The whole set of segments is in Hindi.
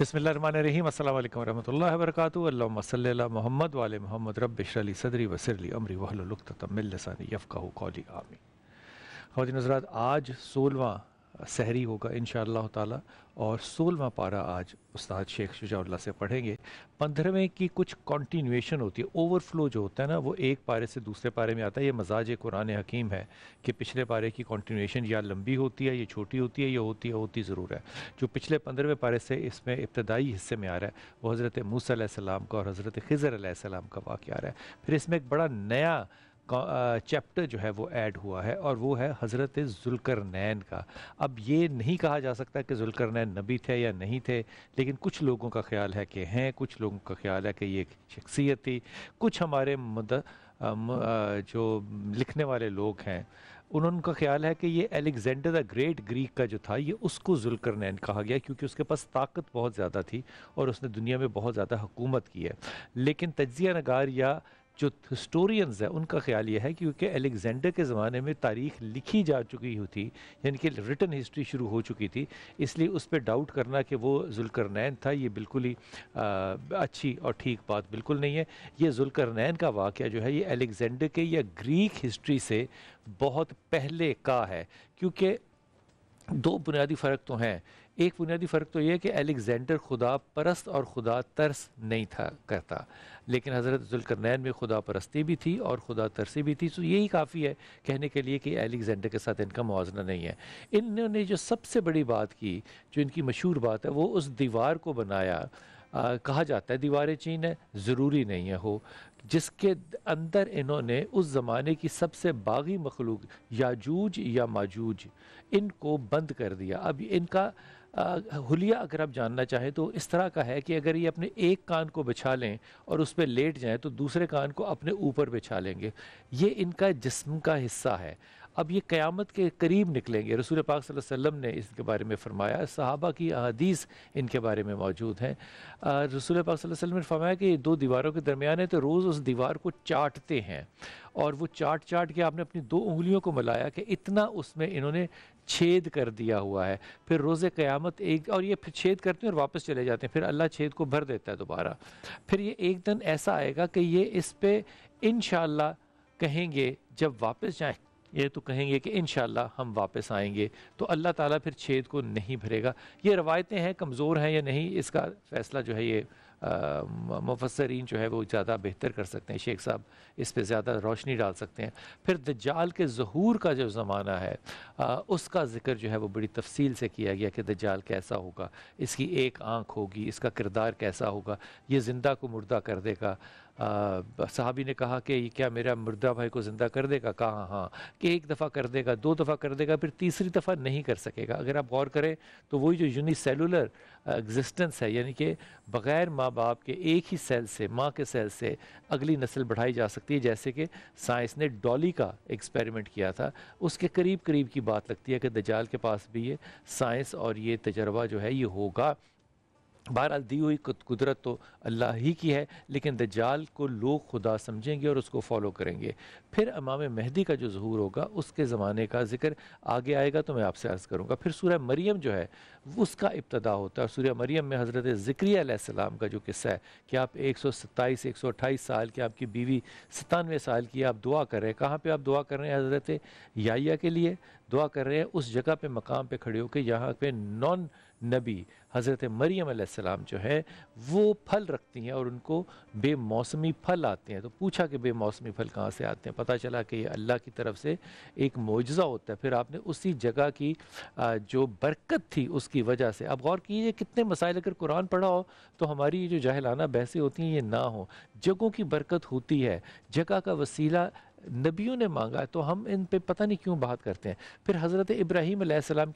बसमीम अल्लाम वरहमल वर्क वाल महमद रबली सदरी वसरली अमरी वहलुक्त वहलतमिलसानी यफ़ाह कौली आमी खातिन हाँ नजरात आज सोलवा सहरी होगा इन ताला और सोलवा पारा आज उस्ताद शेख शुजाउल्ला से पढ़ेंगे पंद्रहवें की कुछ कॉन्टीन्यूशन होती है ओवरफ्लो जो होता है ना वो एक पारे से दूसरे पारे में आता है ये मजाज कुरान हकीम है कि पिछले पारे की कॉन्टीन्यूशन या लंबी होती है या छोटी होती है या होती है होती ज़रूर है जो पिछले पंद्रहवें पारे से इसमें इब्तदाई हिस्से में आ रहा है वो हज़रत मूसम का और हज़रत खज़र का वाक्य आ रहा है फिर इसमें एक बड़ा नया चैप्टर जो है वो ऐड हुआ है और वो है हज़रत नैन का अब ये नहीं कहा जा सकता कि नैन नबी थे या नहीं थे लेकिन कुछ लोगों का ख्याल है कि हैं कुछ लोगों का ख्याल है कि ये एक शख्सियत थी कुछ हमारे मद जो लिखने वाले लोग हैं उनका ख्याल है कि ये अलेक्जेंडर द ग्रेट ग्रीक का जो था ये उसको नैन कहा गया क्योंकि उसके पास ताकत बहुत ज़्यादा थी और उसने दुनिया में बहुत ज़्यादा हुकूमत की है लेकिन तजिया नगार या जो हिस्टोरियंस है उनका ख्याल ये है क्योंकि अलेक्जेंडर के ज़माने में तारीख लिखी जा चुकी हुई थी यानी कि रिटर्न हिस्ट्री शुरू हो चुकी थी इसलिए उस पर डाउट करना कि वो जुलकरनैन था ये बिल्कुल ही आ, अच्छी और ठीक बात बिल्कुल नहीं है ये जुलकरनैन का वाक़ जो है ये अलेक्जेंडर के या ग्रीक हिस्ट्री से बहुत पहले का है क्योंकि दो बुनियादी फ़र्क तो हैं एक बुनियादी फ़र्क तो यह कि एलेक्जेंडर खुदा परस्त और खुदा तरस नहीं था करता लेकिन हज़रत जुलकरनैन में खुदा परस्ती भी थी और खुदा तरसी भी थी तो यही काफ़ी है कहने के लिए कि एलेक्जेंडर के साथ इनका मुजना नहीं है इन्होंने जो सबसे बड़ी बात की जो इनकी मशहूर बात है वो उस दीवार को बनाया आ, कहा जाता है दीवार चीन है ज़रूरी नहीं है हो जिसके अंदर इन्होंने उस ज़माने की सबसे बागी मखलूक याजूज या माजूज इनको बंद कर दिया अब इनका हुलिया अगर आप जानना चाहें तो इस तरह का है कि अगर ये अपने एक कान को बिछा लें और उस पर लेट जाएं तो दूसरे कान को अपने ऊपर बिछा लेंगे ये इनका जिस्म का हिस्सा है अब ये क़यामत के करीब निकलेंगे रसूल पाक सल्लल्लाहु अलैहि वसल्लम ने इसके बारे में फरमाया सहाबा की अदीस इनके बारे में मौजूद हैं रसूल पाक सल्लल्लाहु अलैहि वसल्लम ने फरमाया कि दो दीवारों के दरमियान है तो रोज़ उस दीवार को चाटते हैं और वो चाट चाट के आपने अपनी दो उंगलियों को मिलाया कि इतना उसमें इन्होंने छेद कर दिया हुआ है फिर रोज़ क़यामत एक और ये फिर छेद करते हैं और वापस चले जाते हैं फिर अल्लाह छेद को भर देता है दोबारा फिर ये एक दिन ऐसा आएगा कि ये इस पर इन कहेंगे जब वापस जाए ये तो कहेंगे कि इन हम वापस आएंगे तो अल्लाह ताला फिर छेद को नहीं भरेगा ये रवायतें हैं कमज़ोर हैं या नहीं इसका फ़ैसला जो है ये मुफसरीन जो है वो ज़्यादा बेहतर कर सकते हैं शेख साहब इस पर ज़्यादा रोशनी डाल सकते हैं फिर दजाल के जहूर का जो ज़माना है आ, उसका जिक्र जो है वो बड़ी तफसील से किया गया कि दजाल कैसा होगा इसकी एक आँख होगी इसका किरदार कैसा होगा ये ज़िंदा को मुर्दा कर देगा साहबी ने कहा कि ये क्या मेरा मुर्दा भाई को ज़िंदा कर देगा कहा हाँ कि एक दफ़ा कर देगा दो दफ़ा कर देगा फिर तीसरी दफ़ा नहीं कर सकेगा अगर आप गौर करें तो वही जो यूनिसेलुलर एग्जिस्टेंस है यानी कि बग़ैर माँ बाप के एक ही सेल से माँ के सेल से अगली नस्ल बढ़ाई जा सकती है जैसे कि साइंस ने डॉली का एक्सपेरिमेंट किया था उसके करीब करीब की बात लगती है कि दजाल के पास भी ये साइंस और ये तजर्बा जो है ये होगा बहरहाल दी हुई कुदरत तो अल्लाह ही की है लेकिन जाल को लोग खुदा समझेंगे और उसको फॉलो करेंगे फिर अमाम मेहदी का जो जहूर होगा उसके ज़माने का जिक्र आगे आएगा तो मैं आपसे अर्ज़ करूँगा फिर सूर्य मरीम जो है उसका इब्तदा होता है सूर्य मरीम में हज़रत ज़क्रियाम का जो किस्सा है कि आप एक सौ सत्ताईस एक सौ अट्ठाईस साल की आपकी बीवी सतानवे साल की आप दुआ कर रहे हैं कहाँ पर आप दुआ कर रहे हैं हज़रत याया के लिए दुआ कर रहे हैं उस जगह पर मकाम पर खड़े होकर यहाँ पर नॉन नबी हज़रत मरियम सलाम जो है वो फल रखती हैं और उनको बेमौसमी फल आते हैं तो पूछा कि बेमौसमी फल कहाँ से आते हैं पता चला कि ये अल्लाह की तरफ से एक मुआजा होता है फिर आपने उसी जगह की जो बरकत थी उसकी वजह से आप गौर कीजिए कितने मसाइल अगर कुरान पढ़ा हो तो हमारी जो जहलाना बहसें होती हैं ये ना हो जगहों की बरकत होती है जगह का वसीला नबियों ने मांगा तो हम इन पे पता नहीं क्यों बात करते हैं फिर हज़रत इब्राहीम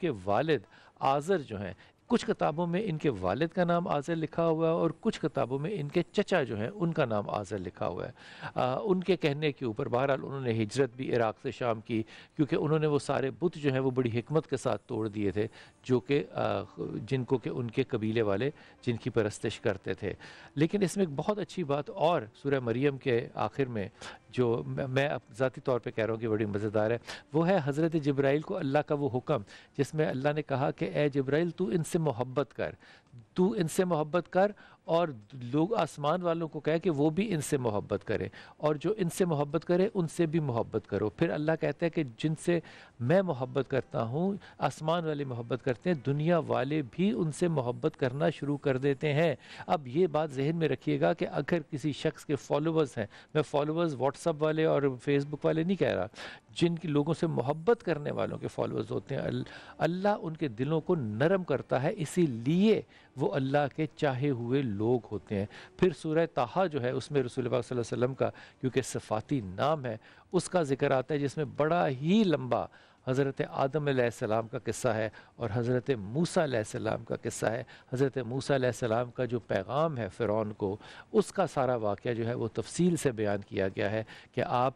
के वालिद आज़र जो हैं कुछ किताबों में इनके वालिद का नाम आज़र लिखा हुआ है और कुछ किताबों में इनके चचा जो हैं उनका नाम आज़र लिखा हुआ है आ, उनके कहने के ऊपर बहरहाल उन्होंने हिजरत भी इराक़ से शाम की क्योंकि उन्होंने वो सारे बुत जो हैं वो बड़ी हमत के साथ तोड़ दिए थे जो कि जिनको कि उनके कबीले वाले जिनकी परस्तिश करते थे लेकिन इसमें एक बहुत अच्छी बात और सूर्य मरियम के आखिर में जो मैं ज़ाती तौर पर कह रहा हूँ कि बड़ी मज़ेदार है वो है हज़रत जब्राइल को अल्लाह का वो हुक्म जिसमें अल्लाह ने कहा कि ए जब्राइल तू इन से मोहब्बत कर तू इनसे मोहब्बत कर और लोग आसमान वालों को कहे कि वो भी इनसे मोहब्बत करें और जो इनसे मोहब्बत करे उनसे भी मोहब्बत करो फिर अल्लाह कहता है कि जिनसे मैं मोहब्बत करता हूँ आसमान वाले मोहब्बत करते हैं दुनिया वाले भी उनसे मोहब्बत करना शुरू कर देते हैं अब ये बात जहन में रखिएगा कि अगर किसी शख्स के फॉलोअर्स हैं मैं फॉलोअर्स व्हाट्सअप वाले और फेसबुक वाले नहीं कह रहा जिन लोगों से मोहब्बत करने वालों के फॉलोअर्स होते हैं अल्लाह उनके दिलों को नरम करता है इसीलिए वो अल्लाह के चाहे हुए लोग होते हैं फिर सूरह तहा जो है उसमें रसूल वसल्लम का क्योंकि सफ़ाती नाम है उसका ज़िक्र आता है जिसमें बड़ा ही लम्बा हज़रत आदम का किस्सा है और हज़रत मूसा का किस्सा है हज़रत मूसा का जो पैगाम है फ़िरौन को उसका सारा वाक़ जो है वो तफसील से बयान किया गया है कि आप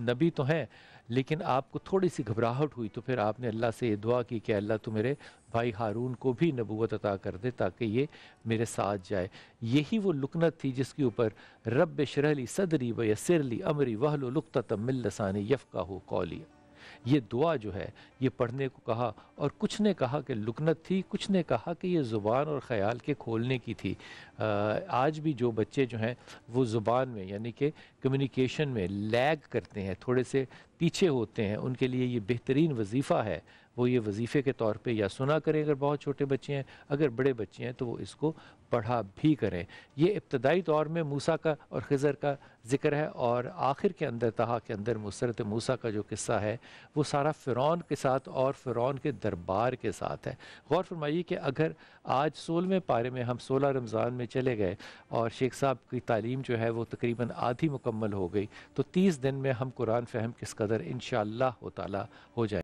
नबी तो हैं लेकिन आपको थोड़ी सी घबराहट हुई तो फिर आपने अल्लाह से ये दुआ की कि अल्लाह तो मेरे भाई हारून को भी नबूत अता कर दे ताकि ये मेरे साथ जाए यही वो लुकनत थी जिसके ऊपर रब शरहली सदरी व यसरली अमरी वहल लुकता मिल्लसानी यफ़ का हो कौलिया ये दुआ जो है ये पढ़ने को कहा और कुछ ने कहा कि लुकनत थी कुछ ने कहा कि ये ज़ुबान और खयाल के खोलने की थी आज भी जो बच्चे जो हैं वो ज़ुबान में यानी कि कम्युनिकेशन में लैग करते हैं थोड़े से पीछे होते हैं उनके लिए ये बेहतरीन वजीफ़ा है वो ये वजीफ़े के तौर पे या सुना करें अगर बहुत छोटे बच्चे हैं अगर बड़े बच्चे हैं तो वो इसको पढ़ा भी करें ये इब्तदाई दौर में मूसा का और खज़र का ज़िक्र है और आखिर के अंदर तहा के अंदर मुसरत मूसा का जो किस्सा है वो सारा फ़िरौन के साथ और फ़िरौन के दरबार के साथ है गौर फरमाइए कि अगर आज सोलहवें पारे में हम सोलह रमज़ान में चले गए और शेख साहब की तालीम जो है वो तकरीबन आधी मुकम्मल हो गई तो तीस दिन में हम कुरान फ़हम किस कदर इन शाह हो जाए